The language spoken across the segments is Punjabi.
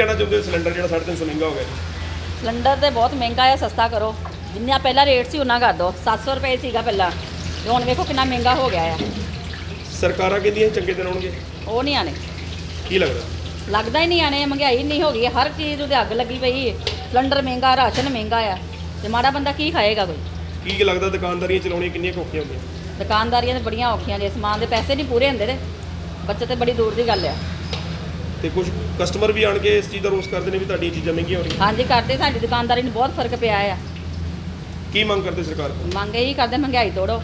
ਕਹਿਣਾ ਚਾਹੁੰਦੇ ਸਿਲੰਡਰ ਜਿਹੜਾ 350 ਮਹਿੰਗਾ ਹੋ ਗਿਆ ਸਿਲੰਡਰ ਤੇ ਬਹੁਤ ਮਹਿੰਗਾ ਆ ਸਸਤਾ ਕਰੋ ਜਿੰਨਾ ਪਹਿਲਾਂ ਰੇਟ ਸੀ ਉਹਨਾਂ ਕਰ ਦਿਓ 700 ਰੁਪਏ ਸੀਗਾ ਪਹਿਲਾਂ ਤੇ ਹੁਣ ਵੇਖੋ ਕਿੰਨਾ ਮਹਿੰਗਾ ਹੋ ਗਿਆ ਆ ਸਰਕਾਰਾਂ ਕਹਿੰਦੀਆਂ ਚੰਗੇ ਦਿਨ ਆਉਣਗੇ ਉਹ ਨਹੀਂ ਆਣੇ ਕੀ ਲੱਗਦਾ ਲੱਗਦਾ ਹੀ ਨਹੀਂ ਆਣੇ ਮਹਿੰਗਾਈ ਨਹੀਂ ਹੋ ਗਈ ਹਰ ਚੀਜ਼ ਉਹਦੇ ਅੱਗ ਲੱਗੀ ਪਈ ਹੈ। ਸਿਲੰਡਰ ਮਹਿੰਗਾ ਰਾਸ਼ਨ ਮਹਿੰਗਾ ਆ ਤੇ ਮਾੜਾ ਬੰਦਾ ਕੀ ਖਾਏਗਾ ਕੋਈ ਕੀ ਕੀ ਲੱਗਦਾ ਦੁਕਾਨਦਾਰੀਆਂ ਚਲਾਉਣੀਆਂ ਕਿੰਨੀਆਂ ਔਖੀਆਂ ਹੁੰਦੀਆਂ ਦੁਕਾਨਦਾਰੀਆਂ ਤੇ ਬੜੀਆਂ ਔਖੀਆਂ ਨੇ ਸਮਾਨ ਦੇ ਪੈਸੇ ਨਹੀਂ ਪੂਰੇ ਹੁੰਦੇ ਤੇ ਬੱਚੇ ਤੇ ਬੜੀ ਦੂਰ ਦੀ ਗੱਲ ਆ ਤੇ ਕੁਝ ਕਸਟਮਰ ਵੀ ਆਣ ਕੇ ਇਸ ਚੀਜ਼ ਦਾ ਰੋਸ ਕਰਦੇ ਨੇ ਵੀ ਤੁਹਾਡੀਆਂ ਚੀਜ਼ਾਂ ਮਹਿੰਗੀਆਂ ਹੋ ਰਹੀਆਂ ਹਾਂਜੀ ਕਰਦੇ ਸਾਡੀ ਦੁਕਾਨਦਾਰੀ ਨੂੰ ਬਹੁਤ ਫਰਕ ਪਿਆ ਆ ਕੀ ਮੰਗ ਕਰਦੇ ਸਰਕਾਰ ਤੋਂ ਮੰਗ ਇਹ ਕਰਦੇ ਮਹਿੰਗਾਈ ਤੋੜੋ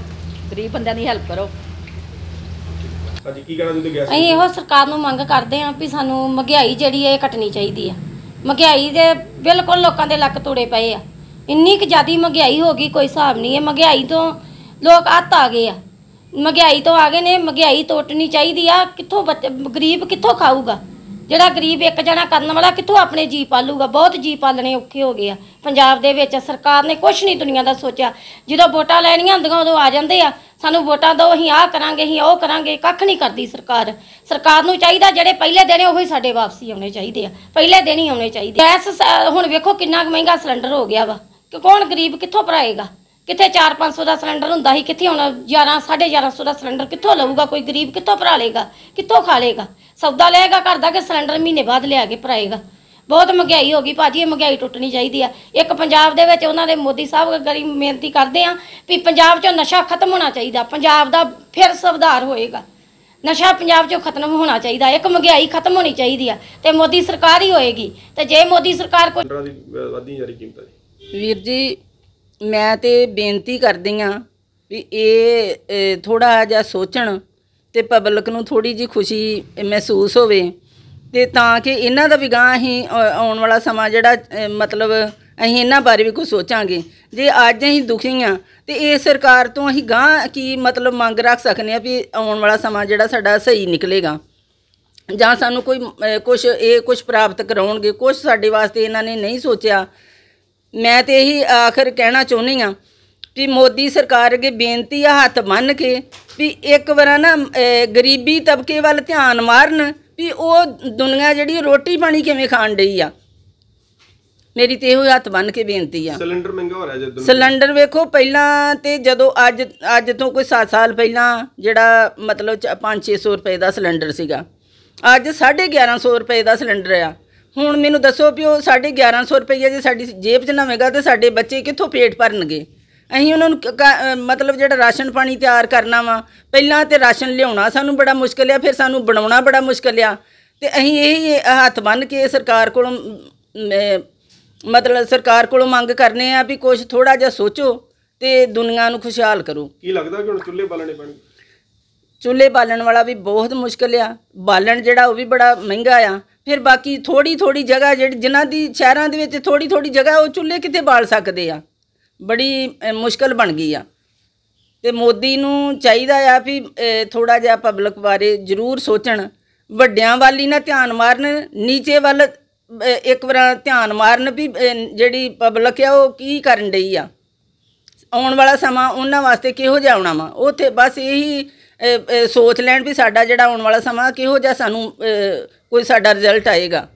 ਗਰੀਬ ਬੰਦਿਆਂ ਦੀ ਹੈਲਪ ਕਰੋ ਹਾਂਜੀ ਕੀ ਕਹਿਣਾ ਤੁਸੀਂ ਗੈਸ ਅਸੀਂ ਇਹੋ ਸਰਕਾਰ ਨੂੰ ਮੰਗ ਕਰਦੇ ਆ ਵੀ ਸਾਨੂੰ ਮਹਿੰਗਾਈ ਜਿਹੜੀ ਹੈ ਇਹ ਘਟਣੀ ਚਾਹੀਦੀ ਹੈ ਮਹਿੰਗਾਈ ਦੇ ਬਿਲਕੁਲ ਲੋਕਾਂ ਦੇ ਲੱਕ ਤੋੜੇ ਪਏ ਆ ਇੰਨੀ ਕਿ ਜ਼ਿਆਦੀ ਮਹਿੰਗਾਈ ਹੋ ਗਈ ਕੋਈ ਹਿਸਾਬ ਨਹੀਂ ਹੈ ਮਹਿੰਗਾਈ ਤੋਂ ਲੋਕ ਆਤ ਆ ਗਏ ਆ ਮਹਿੰਗਾਈ ਤੋਂ ਆ ਗਏ ਨੇ ਮਹਿੰਗਾਈ ਤੋਟਣੀ ਚਾਹੀਦੀ ਆ ਕਿੱਥੋਂ ਗਰੀਬ ਕਿੱਥੋਂ ਖਾਊਗਾ ਜਿਹੜਾ ਗਰੀਬ ਇੱਕ ਜਣਾ ਕਰਨ ਵਾਲਾ ਕਿੱਥੋਂ ਆਪਣੇ ਜੀ ਪਾਲੂਗਾ ਬਹੁਤ ਜੀ ਪਾਲਣੇ ਔਖੇ ਹੋ ਗਏ ਆ ਪੰਜਾਬ ਦੇ ਵਿੱਚ ਸਰਕਾਰ ਨੇ ਕੁਝ ਨਹੀਂ ਦੁਨੀਆ ਦਾ ਸੋਚਿਆ ਜਦੋਂ ਵੋਟਾਂ ਲੈਣੀਆਂ ਹੁੰਦੀਆਂ ਉਦੋਂ ਆ ਜਾਂਦੇ ਆ ਸਾਨੂੰ ਵੋਟਾਂ ਦੋ ਅਸੀਂ ਆਹ ਕਰਾਂਗੇ ਅਸੀਂ ਉਹ ਕਰਾਂਗੇ ਕੱਖ ਨਹੀਂ ਕਰਦੀ ਸਰਕਾਰ ਸਰਕਾਰ ਨੂੰ ਚਾਹੀਦਾ ਜਿਹੜੇ ਪਹਿਲੇ ਦੇਣੇ ਉਹ ਹੀ ਸਾਡੇ ਵਾਪਸੀ ਆਉਣੇ ਚਾਹੀਦੇ ਆ ਪਹਿਲੇ ਦਿਨ ਆਉਣੇ ਚਾਹੀਦੇ ਐਸ ਹੁਣ ਵੇਖੋ ਕਿੰਨਾ ਮਹਿੰਗਾ ਸਿਲੰਡਰ ਹੋ ਗਿਆ ਵਾ ਕਿ ਕੌਣ ਗਰੀਬ ਕਿੱਥੋਂ ਭਰਾਏਗਾ ਕਿੱਥੇ 4-500 ਦਾ ਸਿਲੰਡਰ ਹੁੰਦਾ ਸੀ ਕਿੱਥੇ ਹੁਣ 11 1150 ਦਾ ਸਿਲੰਡਰ ਕਿੱਥੋਂ ਲਊਗਾ ਕੋਈ ਗਰੀਬ ਕਿੱਥੋਂ ਭਰਾ ਲੇਗਾ ਕਿੱਥੋਂ ਖਾ ਲੇਗਾ ਸੌਦਾ ਲਏਗਾ ਘਰ ਦਾ ਕਿ ਸਿਲੰਡਰ ਮਹੀਨੇ ਬਾਅਦ ਲਿਆ ਕੇ ਭਰਾਏਗਾ ਬਹੁਤ ਮਹਿੰਗਾਈ ਹੋ ਗਈ ਭਾਜੀ ਇਹ ਮਹਿੰਗਾਈ ਟੁੱਟਣੀ ਚਾਹੀਦੀ ਆ ਇੱਕ ਪੰਜਾਬ ਦੇ ਵਿੱਚ ਉਹਨਾਂ ਦੇ ਮੋਦੀ ਸਾਹਿਬ ਗਰੀਬ ਮਿਹਨਤੀ ਕਰਦੇ ਆ ਵੀ ਪੰਜਾਬ 'ਚੋਂ ਨਸ਼ਾ ਖਤਮ ਹੋਣਾ ਚਾਹੀਦਾ ਪੰਜਾਬ ਦਾ ਫਿਰ ਸੁਧਾਰ ਹੋਏਗਾ ਨਸ਼ਾ ਪੰਜਾਬ 'ਚੋਂ ਖਤਮ ਹੋਣਾ ਚਾਹੀਦਾ ਇੱਕ ਮਹਿੰਗਾਈ ਖਤਮ ਹੋਣੀ ਚਾਹੀਦੀ ਆ ਤੇ ਮੋਦੀ ਸਰਕਾਰ ਹੀ ਹੋਏਗੀ ਤੇ ਜੇ ਮੋਦੀ ਸਰਕਾਰ ਕੋਈ ਜਾਰੀ ਕੀਮਤਾਂ ਵੀਰ ਜੀ ਮੈਂ ਤੇ ਬੇਨਤੀ ਕਰਦੀ ਆ ਵੀ ਇਹ ਥੋੜਾ ਜਿਹਾ ਸੋਚਣ ਤੇ ਪਬਲਿਕ ਨੂੰ ਥੋੜੀ ਜੀ ਖੁਸ਼ੀ ਮਹਿਸੂਸ ਹੋਵੇ ਤੇ ਤਾਂ ਕਿ ਇਹਨਾਂ ਦਾ ਵਿਗਾਹ ਹੀ ਆਉਣ ਵਾਲਾ ਸਮਾਂ ਜਿਹੜਾ ਮਤਲਬ ਅਸੀਂ ਇਹਨਾਂ ਬਾਰੇ ਵੀ ਕੁਝ ਸੋਚਾਂਗੇ ਜੇ ਅੱਜ ਅਸੀਂ ਦੁਖੀ ਆ ਤੇ ਇਹ ਸਰਕਾਰ ਤੋਂ ਅਸੀਂ ਗਾਂ ਕੀ ਮਤਲਬ ਮੰਗ ਰੱਖ ਸਕਨੇ ਆ ਵੀ ਆਉਣ ਵਾਲਾ ਸਮਾਂ ਜਿਹੜਾ ਸਾਡਾ ਸਹੀ ਨਿਕਲੇਗਾ ਜਾਂ ਸਾਨੂੰ ਕੋਈ ਕੁਝ ਇਹ ਕੁਝ ਪ੍ਰਾਪਤ ਕਰਾਉਣਗੇ ਕੁਝ ਸਾਡੇ ਵਾਸਤੇ ਇਹਨਾਂ ਨੇ ਨਹੀਂ ਸੋਚਿਆ ਮੈਂ ਤੇ ਇਹੀ ਆਖਰ ਕਹਿਣਾ ਚਾਹੁੰਨੀ ਆ ਕਿ ਮੋਦੀ ਸਰਕਾਰ ਅੱਗੇ ਬੇਨਤੀ ਆ ਹੱਥ ਬੰਨ ਕੇ ਵੀ ਇੱਕ ਵਾਰ ਨਾ ਗਰੀਬੀ ਤਬਕੇ ਵੱਲ ਧਿਆਨ ਮਾਰਨ ਵੀ ਉਹ ਦੁਨੀਆ ਜਿਹੜੀ ਰੋਟੀ ਪਾਣੀ ਕਿਵੇਂ ਖਾਣ ਡਈ ਆ ਮੇਰੀ ਤੇ ਇਹੋ ਹੱਥ ਬੰਨ ਕੇ ਬੇਨਤੀ ਆ ਸਿਲੰਡਰ ਮਹਿੰਗਾ ਹੋ ਰਿਹਾ ਜਦੋਂ ਸਿਲੰਡਰ ਵੇਖੋ ਪਹਿਲਾਂ ਤੇ ਜਦੋਂ ਅੱਜ ਅੱਜ ਤੋਂ ਕੋਈ 7 ਸਾਲ ਪਹਿਲਾਂ ਜਿਹੜਾ ਮਤਲਬ 5-600 ਰੁਪਏ ਦਾ ਸਿਲੰਡਰ ਸੀਗਾ ਅੱਜ 1150 ਰੁਪਏ ਦਾ ਸਿਲੰਡਰ ਆ ਹੁਣ ਮੈਨੂੰ ਦੱਸੋ ਵੀ ਉਹ 1150 ਰੁਪਏ ਜੇ ਸਾਡੀ ਜੇਬ 'ਚ ਨਵੇਂਗਾ ਤੇ ਸਾਡੇ ਬੱਚੇ ਕਿੱਥੋਂ ਪੇਟ ਭਰਨਗੇ ਅਸੀਂ ਉਹਨਾਂ ਨੂੰ ਮਤਲਬ ਜਿਹੜਾ ਰਾਸ਼ਨ ਪਾਣੀ ਤਿਆਰ ਕਰਨਾ ਵਾ ਪਹਿਲਾਂ ਤੇ ਰਾਸ਼ਨ ਲਿਆਉਣਾ ਸਾਨੂੰ ਬੜਾ ਮੁਸ਼ਕਲ ਆ ਫਿਰ ਸਾਨੂੰ ਬਣਾਉਣਾ ਬੜਾ ਮੁਸ਼ਕਲ ਆ ਤੇ ਅਸੀਂ ਇਹ ਹੱਥ ਬੰਨ ਕੇ ਸਰਕਾਰ ਕੋਲੋਂ ਮਤਲਬ ਸਰਕਾਰ ਕੋਲੋਂ ਮੰਗ ਕਰਨੇ ਆ ਵੀ ਕੁਝ ਥੋੜਾ ਜਿਹਾ ਸੋਚੋ ਤੇ ਦੁਨੀਆ ਨੂੰ ਖੁਸ਼ਹਾਲ ਕਰੋ ਕੀ ਲੱਗਦਾ ਕਿ ਹੁਣ ਚੁੱਲ੍ਹੇ ਬਾਲਣੇ ਪੈਣਗੇ ਚੁੱਲ੍ਹੇ ਬਾਲਣ ਵਾਲਾ ਵੀ ਬਹੁਤ ਮੁਸ਼ਕਲ ਆ ਬਾਲਣ ਜਿਹੜਾ ਉਹ ਵੀ ਬੜਾ ਮਹਿੰਗਾ ਆ ਫਿਰ ਬਾਕੀ ਥੋੜੀ ਥੋੜੀ ਜਗ੍ਹਾ ਜਿਹੜੀ ਜਿਨ੍ਹਾਂ ਦੀ ਸ਼ਹਿਰਾਂ ਦੇ ਵਿੱਚ ਥੋੜੀ ਥੋੜੀ ਜਗ੍ਹਾ ਉਹ ਚੁੱਲ੍ਹੇ ਕਿੱਥੇ ਬਾਲ ਸਕਦੇ ਆ ਬੜੀ ਮੁਸ਼ਕਲ ਬਣ ਗਈ ਆ ਤੇ ਮੋਦੀ ਨੂੰ ਚਾਹੀਦਾ ਆ ਵੀ ਥੋੜਾ ਜਿਹਾ ਪਬਲਿਕ ਬਾਰੇ ਜ਼ਰੂਰ ਸੋਚਣ ਵੱਡਿਆਂ ਵਾਲੀ ਨਾ ਧਿਆਨ ਮਾਰਨ ਨੀਚੇ ਵੱਲ ਇੱਕ ਵਾਰ ਧਿਆਨ ਮਾਰਨ ਵੀ ਜਿਹੜੀ ਪਬਲਿਕ ਆ ਉਹ ਕੀ ਕਰਨ ਡਈ ਆ ਆਉਣ ਵਾਲਾ ਸਮਾਂ ਉਹਨਾਂ ਵਾਸਤੇ ਕਿਹੋ ਜਿਹਾ ਆਉਣਾ ਵਾ ਉਥੇ ਬਸ ਇਹੀ ਸੋਚ ਲੈਣ ਵੀ ਸਾਡਾ ਜਿਹੜਾ ਆਉਣ ਵਾਲਾ ਸਮਾਂ ਕਿਹੋ ਜਿਹਾ ਸਾਨੂੰ ਕੋਈ ਸਾਡਾ ਰਿਜ਼ਲਟ ਆਏਗਾ